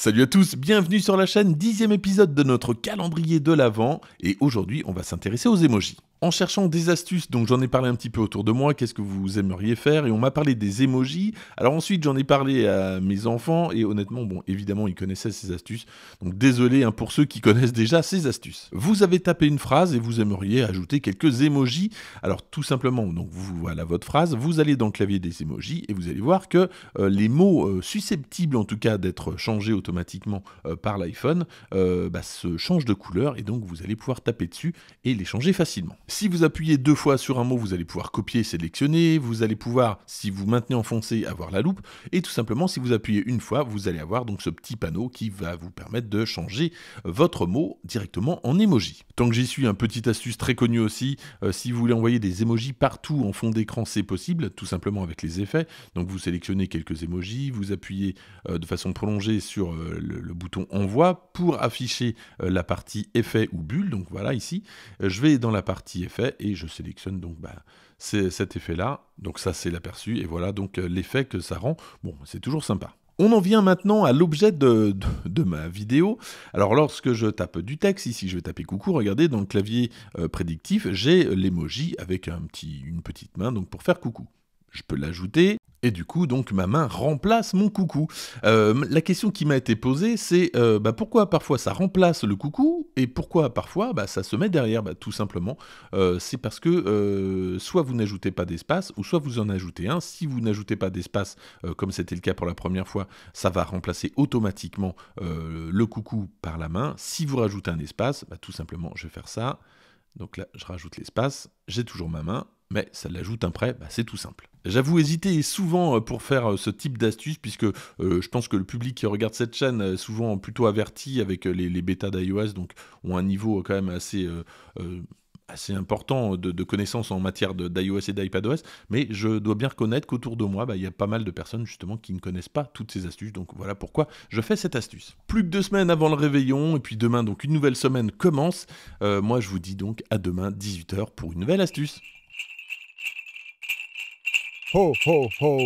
Salut à tous, bienvenue sur la chaîne, dixième épisode de notre calendrier de l'Avent, et aujourd'hui on va s'intéresser aux émojis. En cherchant des astuces, donc j'en ai parlé un petit peu autour de moi, qu'est-ce que vous aimeriez faire Et on m'a parlé des emojis. Alors ensuite, j'en ai parlé à mes enfants et honnêtement, bon, évidemment, ils connaissaient ces astuces. Donc désolé hein, pour ceux qui connaissent déjà ces astuces. Vous avez tapé une phrase et vous aimeriez ajouter quelques emojis. Alors tout simplement, donc vous voilà votre phrase, vous allez dans le clavier des emojis et vous allez voir que euh, les mots euh, susceptibles en tout cas d'être changés automatiquement euh, par l'iPhone bah, se changent de couleur et donc vous allez pouvoir taper dessus et les changer facilement. Si vous appuyez deux fois sur un mot, vous allez pouvoir copier, et sélectionner, vous allez pouvoir, si vous maintenez enfoncé, avoir la loupe, et tout simplement, si vous appuyez une fois, vous allez avoir donc ce petit panneau qui va vous permettre de changer votre mot directement en emoji. Tant que j'y suis, un petit astuce très connu aussi, euh, si vous voulez envoyer des emojis partout en fond d'écran, c'est possible, tout simplement avec les effets. Donc vous sélectionnez quelques emojis, vous appuyez euh, de façon prolongée sur euh, le, le, bouton envoi pour afficher la partie effet ou bulle, donc voilà ici. je vais dans la partie effet et je sélectionne donc bah, cet effet-là. Donc ça c'est l'aperçu et voilà donc euh, l'effet que ça rend. Bon, c'est toujours sympa. On en vient maintenant à l'objet de, ma vidéo. Alors lorsque je tape du texte, ici je vais taper coucou, regardez dans le clavier euh, prédictif, j'ai l'emoji avec un petit, une petite main donc pour faire coucou. Je peux l'ajouter, et du coup, donc, ma main remplace mon coucou. Euh, la question qui m'a été posée, c'est euh, bah, pourquoi parfois ça remplace le coucou et pourquoi parfois bah, ça se met derrière bah, Tout simplement, euh, c'est parce que soit vous n'ajoutez pas d'espace ou soit vous en ajoutez un. Si vous n'ajoutez pas d'espace, comme c'était le cas pour la première fois, ça va remplacer automatiquement le coucou par la main. Si vous rajoutez un espace, tout simplement, je vais faire ça. Donc là, je rajoute l'espace, j'ai toujours ma main, mais ça l'ajoute un prêt, bah, c'est tout simple. J'avoue hésiter souvent euh, pour faire euh, ce type d'astuce, puisque euh, je pense que le public qui regarde cette chaîne est souvent plutôt averti avec les, bêtas d'iOS, donc ont un niveau quand même assez... assez important de, connaissances en matière d'iOS et d'iPadOS, mais je dois bien reconnaître qu'autour de moi, bah, il y a pas mal de personnes justement qui ne connaissent pas toutes ces astuces, donc voilà pourquoi je fais cette astuce. Plus que deux semaines avant le réveillon, et puis demain, donc une nouvelle semaine commence. moi, je vous dis donc à demain, 18h, pour une nouvelle astuce. ho, ho, ho.